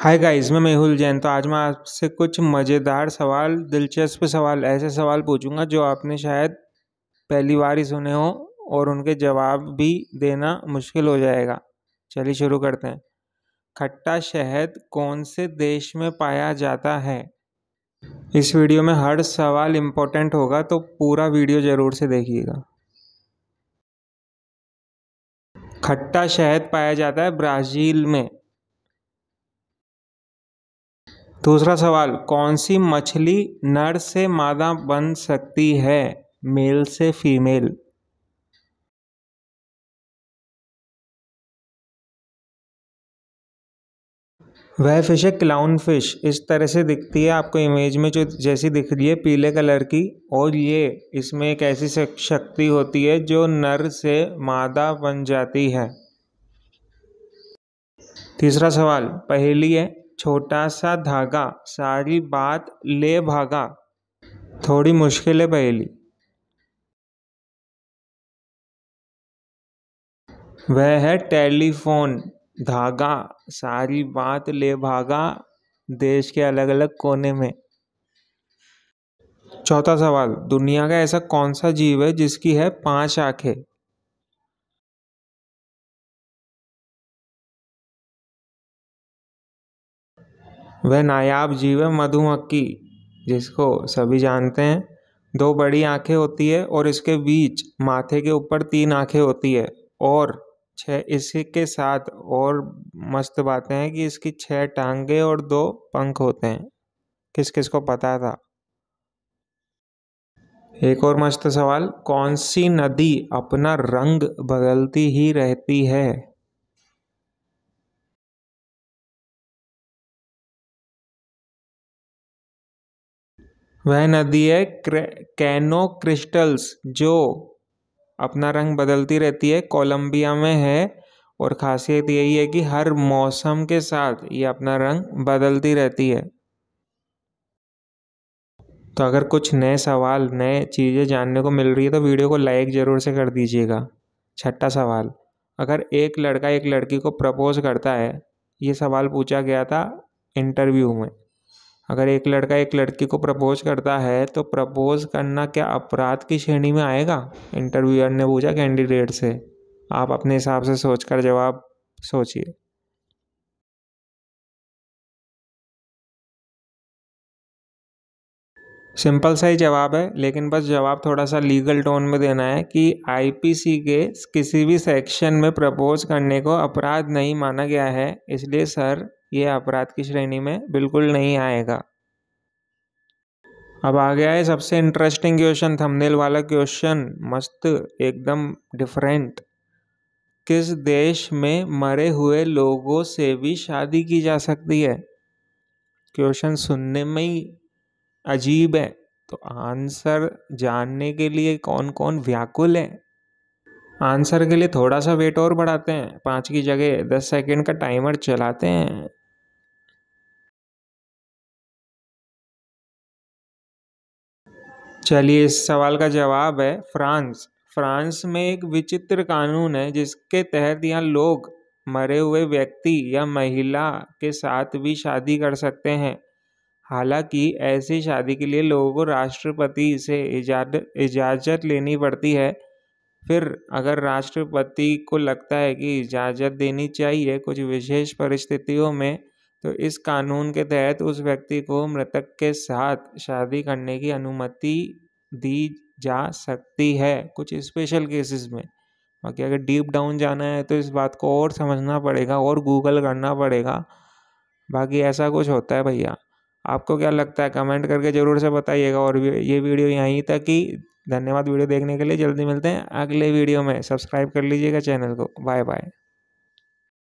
hi guys मैं मेहुल जैन तो आज मैं आपसे कुछ मज़ेदार सवाल दिलचस्प सवाल ऐसे सवाल पूछूंगा जो आपने शायद पहली बार ही सुने हो और उनके जवाब भी देना मुश्किल हो जाएगा चलिए शुरू करते हैं खट्टा शहद कौन से देश में पाया जाता है इस वीडियो में हर सवाल इम्पोर्टेंट होगा तो पूरा वीडियो ज़रूर से देखिएगा खट्टा शहद पाया जाता है ब्राज़ील में दूसरा सवाल कौन सी मछली नर से मादा बन सकती है मेल से फीमेल वह फिश है क्लाउन फिश इस तरह से दिखती है आपको इमेज में जो जैसी दिख रही है पीले कलर की और ये इसमें एक ऐसी शक्ति होती है जो नर से मादा बन जाती है तीसरा सवाल पहली है छोटा सा धागा सारी बात ले भागा थोड़ी मुश्किल है पहली वह है टेलीफोन धागा सारी बात ले भागा देश के अलग अलग कोने में चौथा सवाल दुनिया का ऐसा कौन सा जीव है जिसकी है पांच आंखें वह नायाब जीव है मधुमक्खी जिसको सभी जानते हैं दो बड़ी आँखें होती है और इसके बीच माथे के ऊपर तीन आँखें होती है और इसी इसके साथ और मस्त बातें हैं कि इसकी छह टांगे और दो पंख होते हैं किस किस को पता था एक और मस्त सवाल कौन सी नदी अपना रंग बदलती ही रहती है वह नदी है कैनो क्रिस्टल्स जो अपना रंग बदलती रहती है कोलंबिया में है और ख़ासियत यही है कि हर मौसम के साथ ये अपना रंग बदलती रहती है तो अगर कुछ नए सवाल नए चीज़ें जानने को मिल रही है तो वीडियो को लाइक ज़रूर से कर दीजिएगा छठा सवाल अगर एक लड़का एक लड़की को प्रपोज़ करता है ये सवाल पूछा गया था इंटरव्यू में अगर एक लड़का एक लड़की को प्रपोज करता है तो प्रपोज करना क्या अपराध की श्रेणी में आएगा इंटरव्यूअर ने पूछा कैंडिडेट से आप अपने हिसाब से सोचकर जवाब सोचिए सिंपल सा ही जवाब है लेकिन बस जवाब थोड़ा सा लीगल टोन में देना है कि आईपीसी के किसी भी सेक्शन में प्रपोज करने को अपराध नहीं माना गया है इसलिए सर ये अपराध की श्रेणी में बिल्कुल नहीं आएगा अब आ गया है सबसे इंटरेस्टिंग क्वेश्चन थंबनेल वाला क्वेश्चन मस्त एकदम डिफरेंट किस देश में मरे हुए लोगों से भी शादी की जा सकती है क्वेश्चन सुनने में ही अजीब है तो आंसर जानने के लिए कौन कौन व्याकुल है आंसर के लिए थोड़ा सा वेट और बढ़ाते हैं पाँच की जगह दस सेकेंड का टाइमर चलाते हैं चलिए इस सवाल का जवाब है फ्रांस फ्रांस में एक विचित्र कानून है जिसके तहत यहाँ लोग मरे हुए व्यक्ति या महिला के साथ भी शादी कर सकते हैं हालांकि ऐसी शादी के लिए लोगों को राष्ट्रपति से इजाजत इजाज़त लेनी पड़ती है फिर अगर राष्ट्रपति को लगता है कि इजाज़त देनी चाहिए कुछ विशेष परिस्थितियों में तो इस कानून के तहत उस व्यक्ति को मृतक के साथ शादी करने की अनुमति दी जा सकती है कुछ स्पेशल केसेस में बाकी अगर डीप डाउन जाना है तो इस बात को और समझना पड़ेगा और गूगल करना पड़ेगा बाकी ऐसा कुछ होता है भैया आपको क्या लगता है कमेंट करके ज़रूर से बताइएगा और ये वीडियो यहीं तक ही धन्यवाद वीडियो देखने के लिए जल्दी मिलते हैं अगले वीडियो में सब्सक्राइब कर लीजिएगा चैनल को बाय बाय